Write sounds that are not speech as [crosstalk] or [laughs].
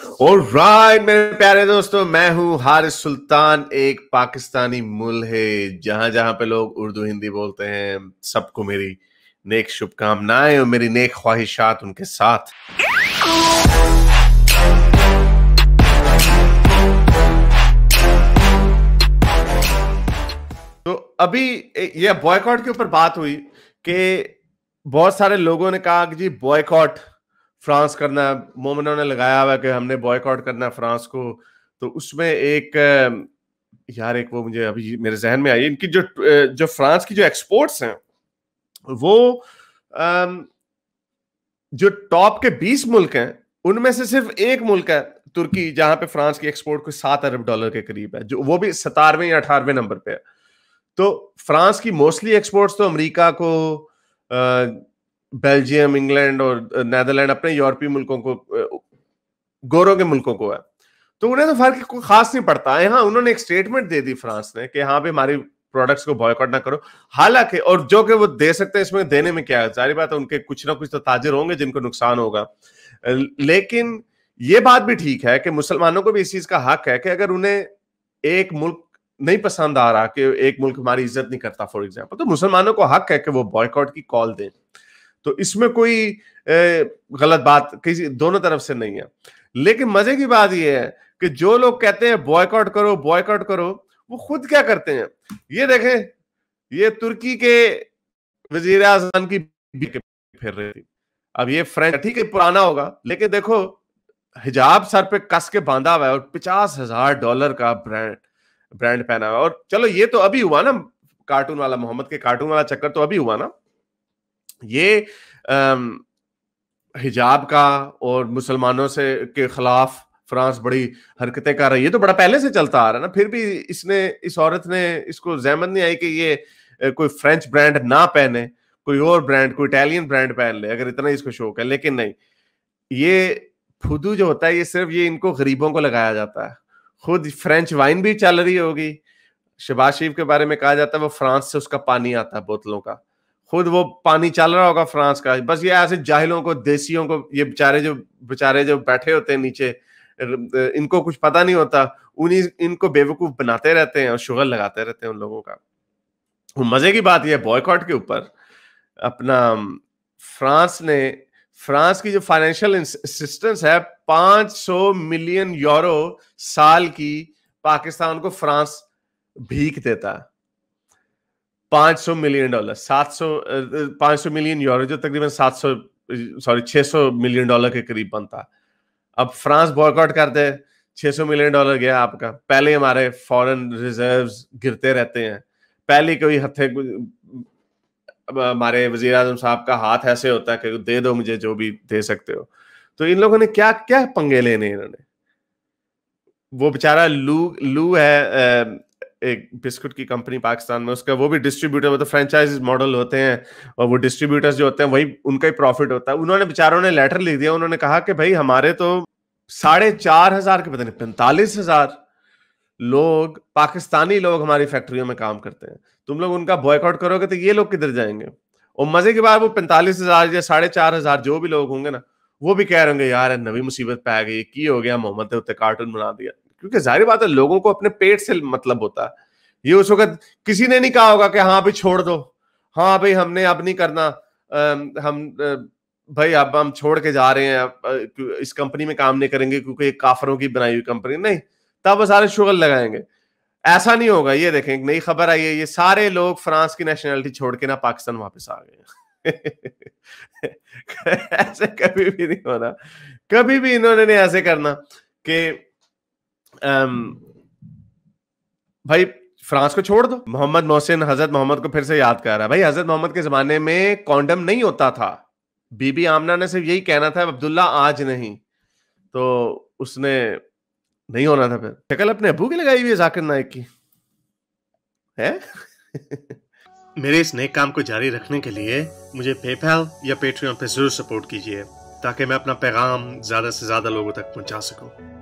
right मेरे प्यारे दोस्तों मैं हूं हारिस सुल्तान एक पाकिस्तानी मूल है जहां जहां पे लोग उर्दू हिंदी बोलते हैं सबको मेरी नेक शुभकामनाएं और मेरी नेक ख्वाहिशात उनके साथ तो अभी यह बॉयकॉट के ऊपर बात हुई कि बहुत सारे लोगों ने कहा कि जी बॉयकॉट फ्रांस करना मोमिनों ने लगाया हुआ कि हमने बॉयकॉट करना फ्रांस को तो उसमें एक यार एक वो मुझे अभी मेरे जहन में आई इनकी जो जो फ्रांस की जो एक्सपोर्ट्स हैं वो जो टॉप के 20 मुल्क हैं उनमें से सिर्फ एक मुल्क है तुर्की जहां पे फ्रांस की एक्सपोर्ट को सात अरब डॉलर के करीब है जो वो भी सतारवें या अठारहवें नंबर पे है तो फ्रांस की मोस्टली एक्सपोर्ट्स तो अमेरिका को बेल्जियम इंग्लैंड और नैदरलैंड अपने यूरोपीय मुल्कों को गोरों के मुल्कों को है तो उन्हें तो फर्क कोई खास नहीं पड़ता है हाँ उन्होंने एक स्टेटमेंट दे दी फ्रांस ने कि हाँ भी हमारी प्रोडक्ट्स को बॉयकॉट ना करो हालांकि और जो कि वो दे सकते हैं इसमें देने में क्या है सारी बात है उनके कुछ ना कुछ तो ताजिर होंगे जिनको नुकसान होगा लेकिन ये बात भी ठीक है कि मुसलमानों को भी इस चीज का हक है कि अगर उन्हें एक मुल्क नहीं पसंद आ रहा कि एक मुल्क हमारी इज्जत नहीं करता फॉर एग्जाम्पल तो मुसलमानों को हक है कि वो बॉयकॉट की कॉल दें तो इसमें कोई ए, गलत बात किसी दोनों तरफ से नहीं है लेकिन मजे की बात यह है कि जो लोग कहते हैं बॉयकॉट करो बॉयकॉट करो वो खुद क्या करते हैं ये देखें ये तुर्की के वजीर आजम की फिर रही थी अब ये फ्रेंच ठीक है पुराना होगा लेकिन देखो हिजाब सर पे कस के बांधा हुआ है और पचास हजार डॉलर का ब्रांड ब्रांड पहना हुआ है और चलो ये तो अभी हुआ ना कार्टून वाला मोहम्मद के कार्टून वाला चक्कर तो अभी हुआ ना ये हिजाब का और मुसलमानों से के खिलाफ फ्रांस बड़ी हरकतें कर रही है तो बड़ा पहले से चलता आ रहा है ना फिर भी इसने इस औरत ने इसको जहमत नहीं आई कि ये कोई फ्रेंच ब्रांड ना पहने कोई और ब्रांड कोई इटालियन ब्रांड पहन ले अगर इतना इसको शौक है लेकिन नहीं ये फुदू जो होता है ये सिर्फ ये इनको गरीबों को लगाया जाता है खुद फ्रेंच वाइन भी चल रही होगी शबाज शरीफ के बारे में कहा जाता है वो फ्रांस से उसका पानी आता है बोतलों का खुद वो पानी चल रहा होगा फ्रांस का बस ये ऐसे जाहिलों को देसियों को ये बेचारे जो बेचारे जो बैठे होते हैं नीचे इनको कुछ पता नहीं होता उन्हीं इनको बेवकूफ बनाते रहते हैं और शुगर लगाते रहते हैं उन लोगों का मजे की बात यह बॉयकॉट के ऊपर अपना फ्रांस ने फ्रांस की जो फाइनेंशियल असिस्टेंस है 500 मिलियन यूरो साल की पाकिस्तान को फ्रांस भीख देता है 500 मिलियन डॉलर 700 सौ मिलियन यूरो जो तकरीबन 700 सॉरी 600 मिलियन डॉलर के करीब बनता अब फ्रांस बॉयकॉट करते 600 मिलियन डॉलर गया आपका पहले हमारे फॉरेन रिजर्व गिरते रहते हैं पहले कोई हथे हमारे वजीर आजम साहब का हाथ ऐसे होता है कि दे दो मुझे जो भी दे सकते हो तो इन लोगों ने क्या क्या पंगे लेने इन्होंने वो बेचारा लू लू है एक बिस्कुट की कंपनी पाकिस्तान में उसका वो भी डिस्ट्रीब्यूटर मतलब फ्रेंचाइज मॉडल होते हैं और वो डिस्ट्रीब्यूटर्स जो होते हैं वही उनका ही प्रॉफिट होता है उन्होंने बेचारों ने लेटर लिख दिया उन्होंने कहा कि भाई हमारे तो साढ़े चार हजार के पता नहीं पैंतालीस हजार लोग पाकिस्तानी लोग हमारी फैक्ट्रियों में काम करते हैं तुम लोग उनका बॉयकआउट करोगे तो ये लोग किधर जाएंगे और मजे के बाद वो पैंतालीस हजार या साढ़े चार हजार जो भी लोग होंगे ना वो भी कह रहे होंगे यार नवी मुसीबत पे आ गई की हो गया मोहम्मद ने उत्ते कार्टून बना दिया क्योंकि जाहिर बात है लोगों को अपने पेट से मतलब होता है ये उस वक्त किसी ने नहीं कहा होगा कि हाँ भाई छोड़ दो हाँ भाई हमने अब नहीं करना आ, हम आ, भाई अब हम छोड़ के जा रहे हैं इस कंपनी में काम नहीं करेंगे क्योंकि ये काफरों की बनाई हुई कंपनी नहीं तब वो सारे शुगल लगाएंगे ऐसा नहीं होगा ये देखें एक नई खबर आई है ये सारे लोग फ्रांस की नेशनैलिटी छोड़ के ना पाकिस्तान वापस आ गए [laughs] ऐसे कभी भी नहीं होना कभी भी इन्होंने नहीं ऐसे करना कि Um, भाई फ्रांस को छोड़ दो मोहम्मद मोहसिन हजरत मोहम्मद को फिर से याद कर रहा है भाई हजरत मोहम्मद के जमाने में कॉन्डम नहीं होता था बीबी आमना ने सिर्फ यही कहना था अब्दुल्ला आज नहीं तो उसने नहीं होना था फिर शक्ल अपने अबू की लगाई हुई है जाकिर नायक की है [laughs] मेरे इस नए काम को जारी रखने के लिए मुझे पेपैल या पेट्रियन पे जरूर सपोर्ट कीजिए ताकि मैं अपना पैगाम ज्यादा से ज्यादा लोगों तक पहुंचा सकूं